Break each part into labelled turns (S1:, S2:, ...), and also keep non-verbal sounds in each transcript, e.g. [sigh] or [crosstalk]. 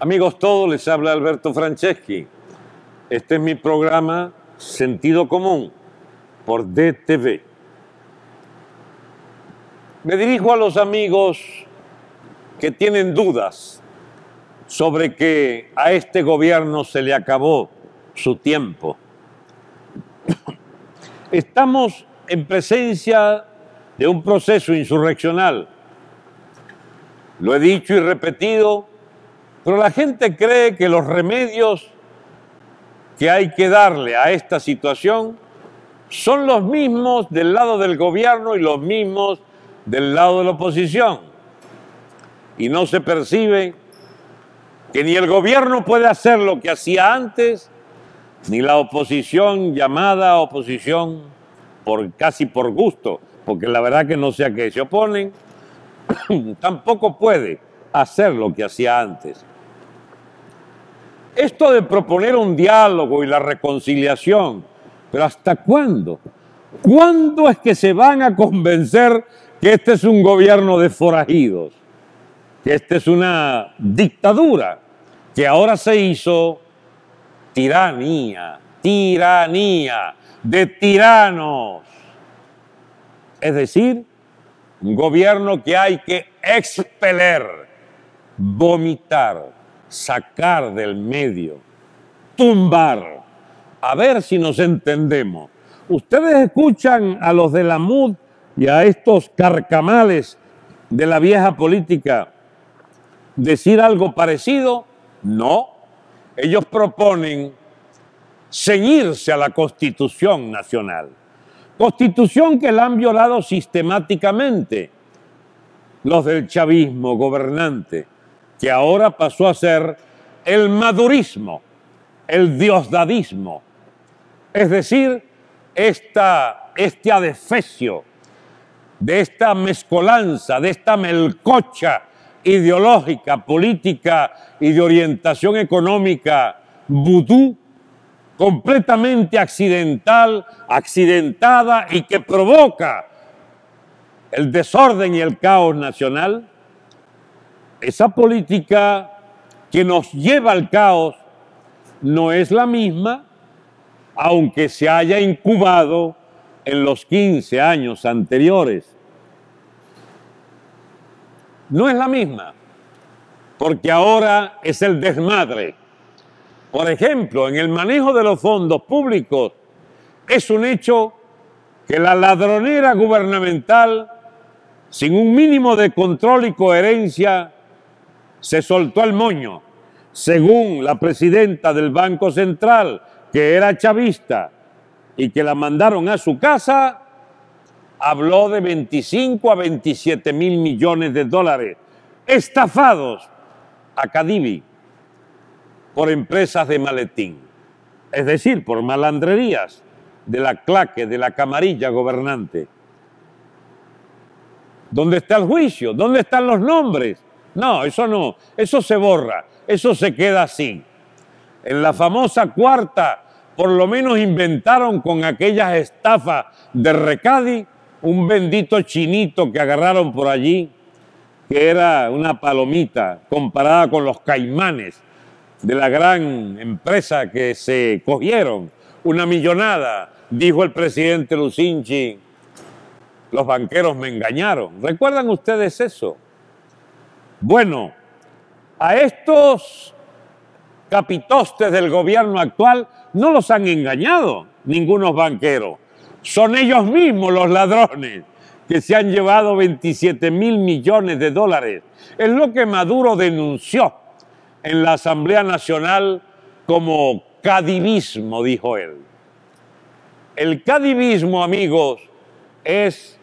S1: Amigos todos, les habla Alberto Franceschi. Este es mi programa Sentido Común por DTV. Me dirijo a los amigos que tienen dudas sobre que a este gobierno se le acabó su tiempo. Estamos en presencia de un proceso insurreccional. Lo he dicho y repetido, pero la gente cree que los remedios que hay que darle a esta situación son los mismos del lado del gobierno y los mismos del lado de la oposición. Y no se percibe que ni el gobierno puede hacer lo que hacía antes, ni la oposición llamada oposición por casi por gusto, porque la verdad que no sé a qué se oponen, [coughs] tampoco puede hacer lo que hacía antes. Esto de proponer un diálogo y la reconciliación, pero ¿hasta cuándo? ¿Cuándo es que se van a convencer que este es un gobierno de forajidos? Que esta es una dictadura? que ahora se hizo tiranía, tiranía de tiranos. Es decir, un gobierno que hay que expeler, vomitar, sacar del medio, tumbar. A ver si nos entendemos. Ustedes escuchan a los de la MUD y a estos carcamales de la vieja política decir algo parecido no, ellos proponen ceñirse a la Constitución Nacional. Constitución que la han violado sistemáticamente los del chavismo gobernante, que ahora pasó a ser el madurismo, el diosdadismo, es decir, esta, este adefesio de esta mezcolanza, de esta melcocha ideológica, política y de orientación económica vudú, completamente accidental, accidentada y que provoca el desorden y el caos nacional, esa política que nos lleva al caos no es la misma, aunque se haya incubado en los 15 años anteriores no es la misma, porque ahora es el desmadre. Por ejemplo, en el manejo de los fondos públicos es un hecho que la ladronera gubernamental, sin un mínimo de control y coherencia, se soltó al moño, según la presidenta del Banco Central, que era chavista, y que la mandaron a su casa habló de 25 a 27 mil millones de dólares estafados a Cadivi por empresas de maletín, es decir, por malandrerías de la claque, de la camarilla gobernante. ¿Dónde está el juicio? ¿Dónde están los nombres? No, eso no, eso se borra, eso se queda así. En la famosa cuarta, por lo menos inventaron con aquellas estafas de Recadi un bendito chinito que agarraron por allí, que era una palomita comparada con los caimanes de la gran empresa que se cogieron, una millonada, dijo el presidente Lucinchi, los banqueros me engañaron. ¿Recuerdan ustedes eso? Bueno, a estos capitostes del gobierno actual no los han engañado ningunos banqueros. Son ellos mismos los ladrones que se han llevado 27 mil millones de dólares. Es lo que Maduro denunció en la Asamblea Nacional como cadivismo, dijo él. El cadivismo, amigos, es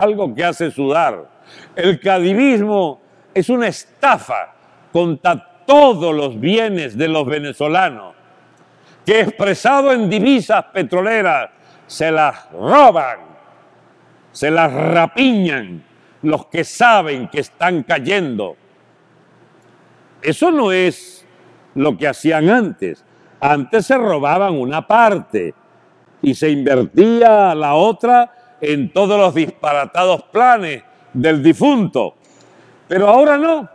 S1: algo que hace sudar. El cadivismo es una estafa contra todos los bienes de los venezolanos, que expresado en divisas petroleras se las roban, se las rapiñan los que saben que están cayendo. Eso no es lo que hacían antes. Antes se robaban una parte y se invertía la otra en todos los disparatados planes del difunto. Pero ahora no.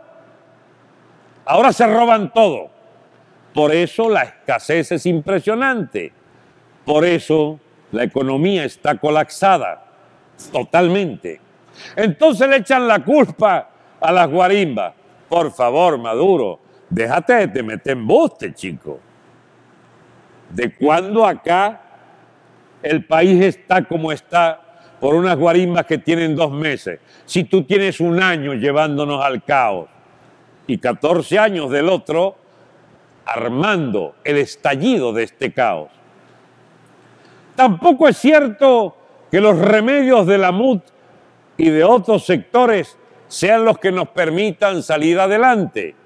S1: Ahora se roban todo. Por eso la escasez es impresionante. Por eso la economía está colapsada totalmente. Entonces le echan la culpa a las guarimbas. Por favor, Maduro, déjate de te meter en te chico. ¿De cuándo acá el país está como está por unas guarimbas que tienen dos meses? Si tú tienes un año llevándonos al caos y 14 años del otro, armando el estallido de este caos. Tampoco es cierto que los remedios de la MUT y de otros sectores sean los que nos permitan salir adelante.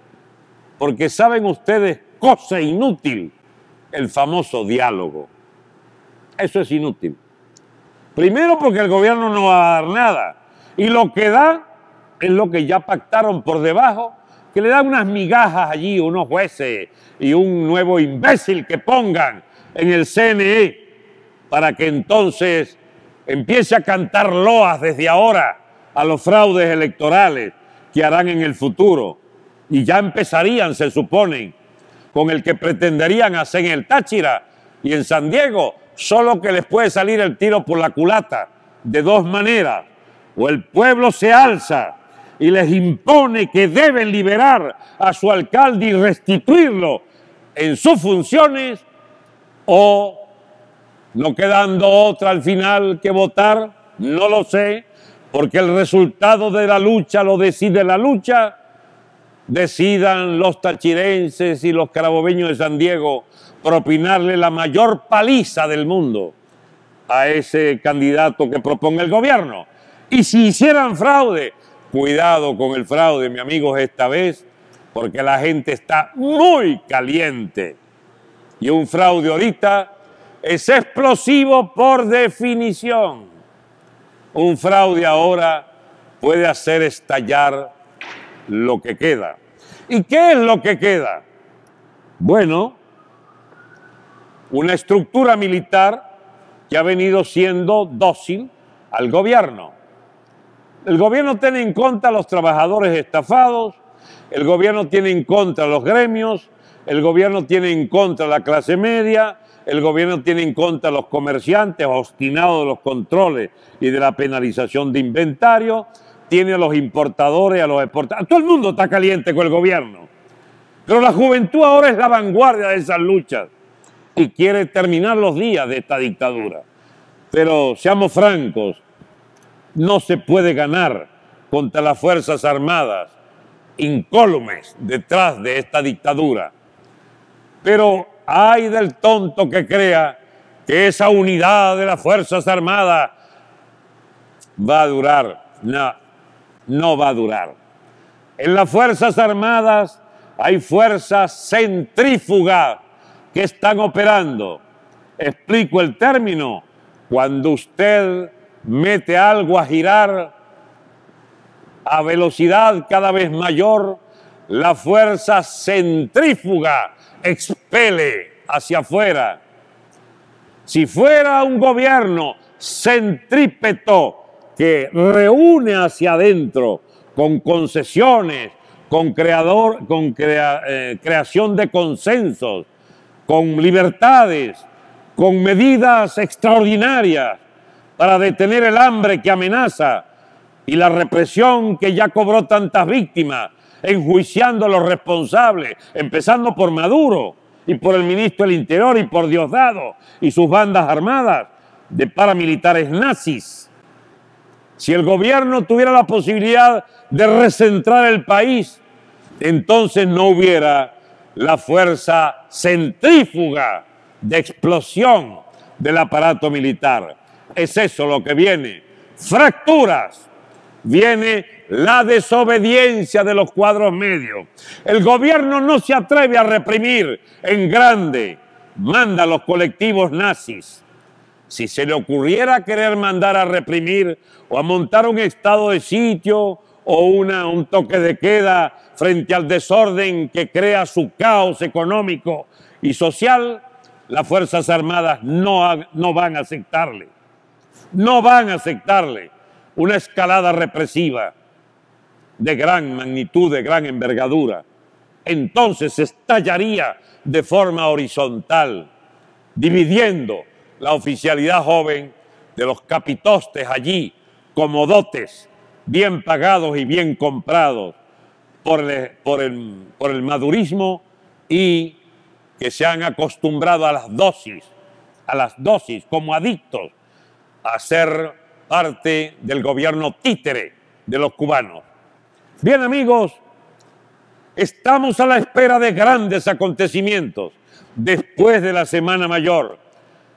S1: Porque saben ustedes, cosa inútil, el famoso diálogo. Eso es inútil. Primero porque el gobierno no va a dar nada. Y lo que da es lo que ya pactaron por debajo, que le dan unas migajas allí, unos jueces y un nuevo imbécil que pongan en el CNE para que entonces empiece a cantar loas desde ahora a los fraudes electorales que harán en el futuro. Y ya empezarían, se suponen, con el que pretenderían hacer en el Táchira y en San Diego, solo que les puede salir el tiro por la culata de dos maneras. O el pueblo se alza y les impone que deben liberar a su alcalde y restituirlo en sus funciones, o no quedando otra al final que votar, no lo sé, porque el resultado de la lucha lo decide la lucha, decidan los tachirenses y los carabobeños de San Diego propinarle la mayor paliza del mundo a ese candidato que proponga el gobierno. Y si hicieran fraude, cuidado con el fraude, mi amigos, esta vez, porque la gente está muy caliente. Y un fraude ahorita es explosivo por definición. Un fraude ahora puede hacer estallar lo que queda. ¿Y qué es lo que queda? Bueno, una estructura militar que ha venido siendo dócil al gobierno. El gobierno tiene en contra a los trabajadores estafados, el gobierno tiene en contra a los gremios, el gobierno tiene en contra a la clase media, el gobierno tiene en contra a los comerciantes, obstinados de los controles y de la penalización de inventario, tiene a los importadores, a los exportadores. Todo el mundo está caliente con el gobierno. Pero la juventud ahora es la vanguardia de esas luchas y quiere terminar los días de esta dictadura. Pero seamos francos, no se puede ganar contra las Fuerzas Armadas incólumes detrás de esta dictadura. Pero ay del tonto que crea que esa unidad de las Fuerzas Armadas va a durar. No, no va a durar. En las Fuerzas Armadas hay fuerzas centrífugas que están operando. Explico el término. Cuando usted mete algo a girar a velocidad cada vez mayor, la fuerza centrífuga expele hacia afuera. Si fuera un gobierno centrípeto que reúne hacia adentro con concesiones, con, eh, creación de consensos, con libertades, con medidas extraordinarias para detener el hambre que amenaza y la represión que ya cobró tantas víctimas enjuiciando a los responsables, empezando por Maduro y por el ministro del Interior y por Diosdado y sus bandas armadas de paramilitares nazis. Si el gobierno tuviera la posibilidad de recentrar el país, entonces no hubiera la fuerza centrífuga de explosión del aparato militar. Es eso lo que viene. Fracturas viene la desobediencia de los cuadros medios. El gobierno no se atreve a reprimir en grande, manda a los colectivos nazis. Si se le ocurriera querer mandar a reprimir o a montar un estado de sitio o una, un toque de queda frente al desorden que crea su caos económico y social, las Fuerzas Armadas no, no van a aceptarle. No van a aceptarle una escalada represiva de gran magnitud, de gran envergadura. Entonces estallaría de forma horizontal, dividiendo la oficialidad joven de los capitostes allí, como dotes, bien pagados y bien comprados por el, por el, por el madurismo y que se han acostumbrado a las dosis, a las dosis como adictos a ser parte del gobierno títere de los cubanos. Bien amigos, estamos a la espera de grandes acontecimientos después de la Semana Mayor.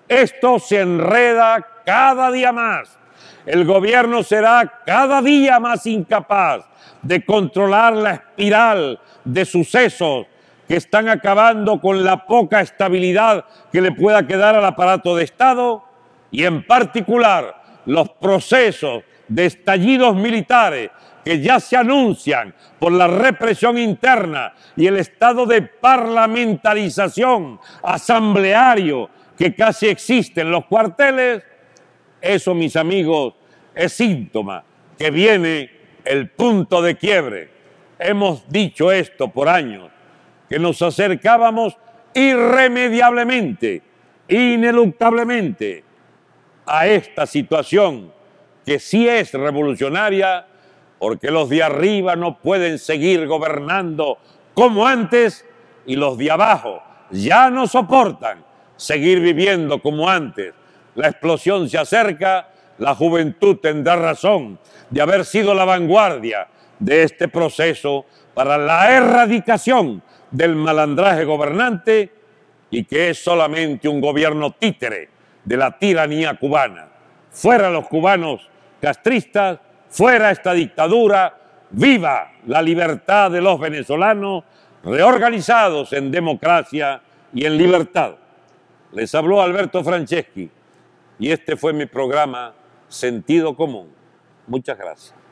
S1: Esto se enreda cada día más. El gobierno será cada día más incapaz de controlar la espiral de sucesos que están acabando con la poca estabilidad que le pueda quedar al aparato de Estado y en particular los procesos de estallidos militares que ya se anuncian por la represión interna y el estado de parlamentarización asambleario que casi existe en los cuarteles, eso, mis amigos, es síntoma que viene el punto de quiebre. Hemos dicho esto por años, que nos acercábamos irremediablemente, ineluctablemente a esta situación que sí es revolucionaria, porque los de arriba no pueden seguir gobernando como antes y los de abajo ya no soportan seguir viviendo como antes. La explosión se acerca, la juventud tendrá razón de haber sido la vanguardia de este proceso para la erradicación del malandraje gobernante y que es solamente un gobierno títere de la tiranía cubana. Fuera los cubanos castristas, fuera esta dictadura, viva la libertad de los venezolanos reorganizados en democracia y en libertad. Les habló Alberto Franceschi y este fue mi programa Sentido Común. Muchas gracias.